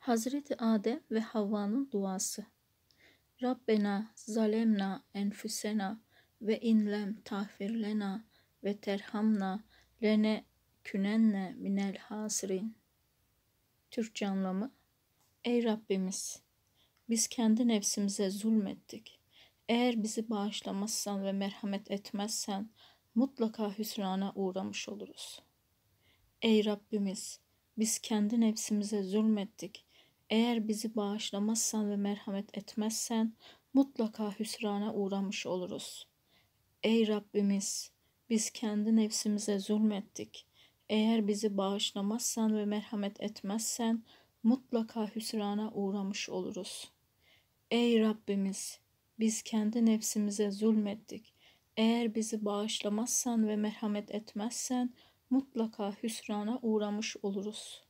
Hazreti Adem ve Havva'nın duası. Rabbena zalemna enfusena ve inlem tahfirlena ve terhamna lene künenne minel hasirin. Türkçe anlamı Ey Rabbimiz! Biz kendi nefsimize zulmettik. Eğer bizi bağışlamazsan ve merhamet etmezsen mutlaka hüsrana uğramış oluruz. Ey Rabbimiz! Biz kendi nefsimize zulmettik. Eğer bizi bağışlamazsan ve merhamet etmezsen mutlaka hüsrana uğramış oluruz. Ey Rabbimiz, biz kendi nefsimize zulmettik. Eğer bizi bağışlamazsan ve merhamet etmezsen mutlaka hüsrana uğramış oluruz. Ey Rabbimiz, biz kendi nefsimize zulmettik. Eğer bizi bağışlamazsan ve merhamet etmezsen mutlaka hüsrana uğramış oluruz.''